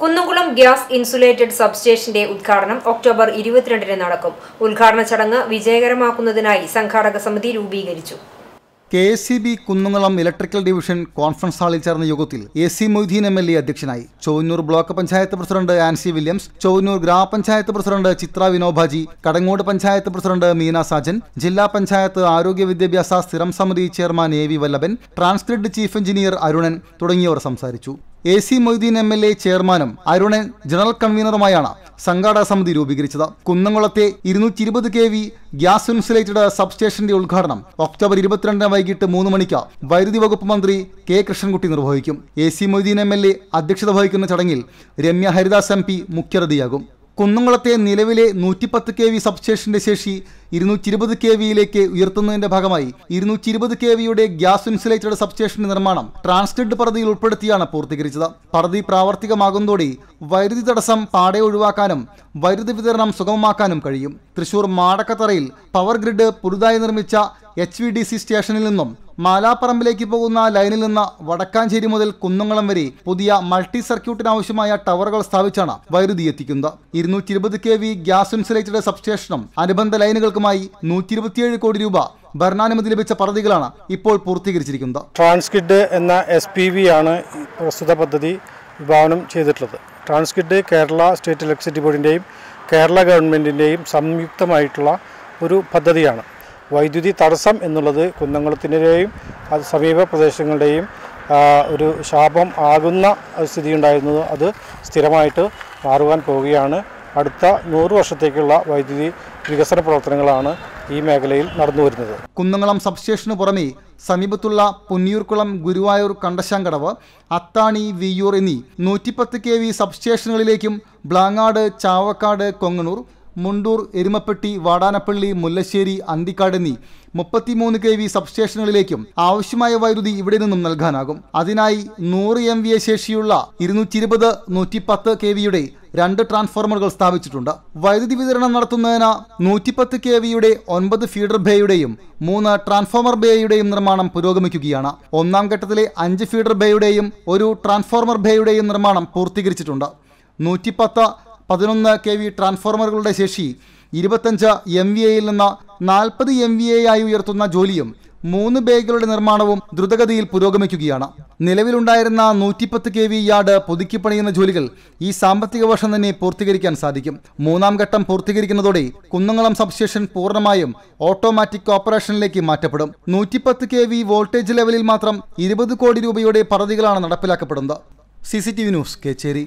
Kunnamkulam gas insulated സബ്സ്റ്റേഷന്റെ ഉദ്ഘാടനം October ഇരുപത്തിരണ്ടിന് നടക്കും ഉദ്ഘാടന ചടങ്ങ് വിജയകരമാക്കുന്നതിനായി സംഘാടക സമിതി രൂപീകരിച്ചു K S C B Kunnamkulam electrical division conference ഹാളിൽ ചേർന്ന യോഗത്തിൽ A C Moideen M L A അധ്യക്ഷനായി Chowannur block panchayat president Ancy Williams Chowannur ഗ്രാമപഞ്ചായത്ത് പ്രസിഡന്റ് ചിത്ര വിനോബാജി കടങ്ങോട് പഞ്ചായത്ത് പ്രസിഡന്റ് മീന സാജൻ ജില്ലാ പഞ്ചായത്ത് ആരോഗ്യ വിദ്യാഭ്യാസ സ്ഥിരം സമിതി chairman A V Vallabhan Transgrid chief engineer Arunan തുടങ്ങിയവർ സംസാരിച്ചു A C Moideen M L A ചെയർമാനും അരുണൻ ജനറൽ കൺവീനറുമായാണ് സംഘാടക സമിതി രൂപീകരിച്ചത് കുന്നംകുളത്തെ ഇരുന്നൂറ്റി ഇരുപത് കെ വി ഗ്യാസ് ഇൻസുലേറ്റഡ് സബ്സ്റ്റേഷന്റെ ഉദ്ഘാടനം ഒക്ടോബർ ഇരുപത്തിരണ്ടിന് വൈകിട്ട് മൂന്ന് മണിക്ക് വൈദ്യുതി വകുപ്പ് മന്ത്രി കെ കൃഷ്ണൻകുട്ടി നിർവഹിക്കും A C Moideen M L A അധ്യക്ഷത വഹിക്കുന്ന ചടങ്ങിൽ രമ്യ ഹരിദാസ് എം പി മുഖ്യതിഥിയാകും കുന്നുംകുളത്തെ നിലവിലെ നൂറ്റിപ്പത്ത് കെ വി സബ്സ്റ്റേഷന്റെ ശേഷി ഇരുന്നൂറ്റി ഇരുപത് കെ വിയിലേക്ക് ഉയർത്തുന്നതിന്റെ ഭാഗമായി ഇരുന്നൂറ്റി ഇരുപത് കെ വിയുടെ ഗ്യാസ് ഇൻസുലേറ്റഡ് സബ്സ്റ്റേഷന്റെ നിർമ്മാണം ട്രാൻസ്ഗ്രിഡ് പദ്ധതിയിൽ ഉൾപ്പെടുത്തിയാണ് പൂർത്തീകരിച്ചത് പദ്ധതി പ്രാവർത്തികമാകുന്നതോടെ വൈദ്യുതി തടസ്സം പാടെ ഒഴിവാക്കാനും വൈദ്യുതി വിതരണം സുഗമമാക്കാനും കഴിയും തൃശൂർ മാടക്കത്തറയിൽ പവർ ഗ്രിഡ് പുതുതായി നിർമ്മിച്ച എച്ച് സ്റ്റേഷനിൽ നിന്നും മാലാപ്പറമ്പിലേക്ക് പോകുന്ന ലൈനിൽ നിന്ന് വടക്കാഞ്ചേരി മുതൽ കുന്നംകുളം വരെ പുതിയ മൾട്ടി സർക്യൂട്ടിനാവശ്യമായ ടവറുകൾ സ്ഥാപിച്ചാണ് വൈദ്യുതി എത്തിക്കുന്നത് ഇരുന്നൂറ്റി ഇരുപത് കെ വി ഗ്യാസ് ഇൻസുലേറ്റഡ് സബ്സ്റ്റേഷനും അനുബന്ധ ലൈനുകൾക്കുമായി നൂറ്റി ഇരുപത്തിയേഴ് കോടി രൂപ ഭരണാനുമതി ലഭിച്ച പദ്ധതികളാണ് ഇപ്പോൾ പൂർത്തീകരിച്ചിരിക്കുന്നത് ട്രാൻസ്കിഡ് എന്ന എസ് പി വി ആണ് പ്രസ്തുത പദ്ധതി വിഭാവനം ചെയ്തിട്ടുള്ളത് ട്രാൻസ്കിഡ് കേരള സ്റ്റേറ്റ് ഇലക്ട്രിസിറ്റി ബോർഡിൻ്റെയും കേരള ഗവൺമെൻറ്റിൻ്റെയും സംയുക്തമായിട്ടുള്ള ഒരു പദ്ധതിയാണ് വൈദ്യുതി തടസ്സം എന്നുള്ളത് കുന്നംകുളത്തിൻ്റെയും അത് സമീപ പ്രദേശങ്ങളുടെയും ഒരു ശാപം ആകുന്ന സ്ഥിതി ഉണ്ടായിരുന്നത് അത് സ്ഥിരമായിട്ട് മാറുവാൻ പോവുകയാണ് അടുത്ത നൂറ് വർഷത്തേക്കുള്ള വൈദ്യുതി വികസന പ്രവർത്തനങ്ങളാണ് ഈ മേഖലയിൽ നടന്നു വരുന്നത് കുന്നംകുളം സബ്സ്റ്റേഷനു പുറമെ സമീപത്തുള്ള പുന്നിയൂർക്കുളം ഗുരുവായൂർ കണ്ടശാങ്കടവ് അത്താണി വിയൂർ എന്നീ നൂറ്റിപ്പത്ത് കെ വി സബ്സ്റ്റേഷനുകളിലേക്കും ബ്ലാങ്ങാട് ചാവക്കാട് കൊങ്ങണൂർ മുണ്ടൂർ എരുമപ്പെട്ടി വാടാനപ്പള്ളി മുല്ലശ്ശേരി അന്തിക്കാട് എന്നീ മുപ്പത്തിമൂന്ന് കെ വി സബ്സ്റ്റേഷനുകളിലേക്കും ആവശ്യമായ വൈദ്യുതി ഇവിടെ നിന്നും നൽകാനാകും അതിനായി നൂറ് എം വി ശേഷിയുള്ള ഇരുന്നൂറ്റി ഇരുപത് നൂറ്റി പത്ത് കെ വിയുടെ രണ്ട് ട്രാൻസ്ഫോർമറുകൾ സ്ഥാപിച്ചിട്ടുണ്ട് വൈദ്യുതി വിതരണം നടത്തുന്നതിന് നൂറ്റിപ്പത്ത് കെ വിയുടെ ഒൻപത് ഫീഡർ ബേയുടെയും മൂന്ന് ട്രാൻസ്ഫോർമർ ബേയുടെയും നിർമ്മാണം പുരോഗമിക്കുകയാണ് ഒന്നാം ഘട്ടത്തിലെ അഞ്ച് ഫീഡർ ബേയുടെയും ഒരു ട്രാൻസ്ഫോർമർ ബേയുടെയും നിർമ്മാണം പൂർത്തീകരിച്ചിട്ടുണ്ട് നൂറ്റിപ്പത്ത് പതിനൊന്ന് കെ വി ട്രാൻസ്ഫോർമറുകളുടെ ശേഷി ഇരുപത്തഞ്ച് എം വി എയിൽ നിന്ന് നാൽപ്പത് എം വി ആയി ഉയർത്തുന്ന ജോലിയും മൂന്ന് ബേഗുകളുടെ നിർമ്മാണവും ദ്രുതഗതിയിൽ പുരോഗമിക്കുകയാണ് നിലവിലുണ്ടായിരുന്ന നൂറ്റിപ്പത്ത് കെ വി യാർഡ് പുതുക്കി പണിയുന്ന ജോലികൾ ഈ സാമ്പത്തിക വർഷം തന്നെ പൂർത്തീകരിക്കാൻ സാധിക്കും മൂന്നാം ഘട്ടം പൂർത്തീകരിക്കുന്നതോടെ കുന്നംകുളം സബ്സ്റ്റേഷൻ പൂർണ്ണമായും ഓട്ടോമാറ്റിക് ഓപ്പറേഷനിലേക്ക് മാറ്റപ്പെടും നൂറ്റിപ്പത്ത് കെ വി വോൾട്ടേജ് ലെവലിൽ മാത്രം ഇരുപത് കോടി രൂപയുടെ പദ്ധതികളാണ് നടപ്പിലാക്കപ്പെടുന്നത് സി ന്യൂസ് കേച്ചേരി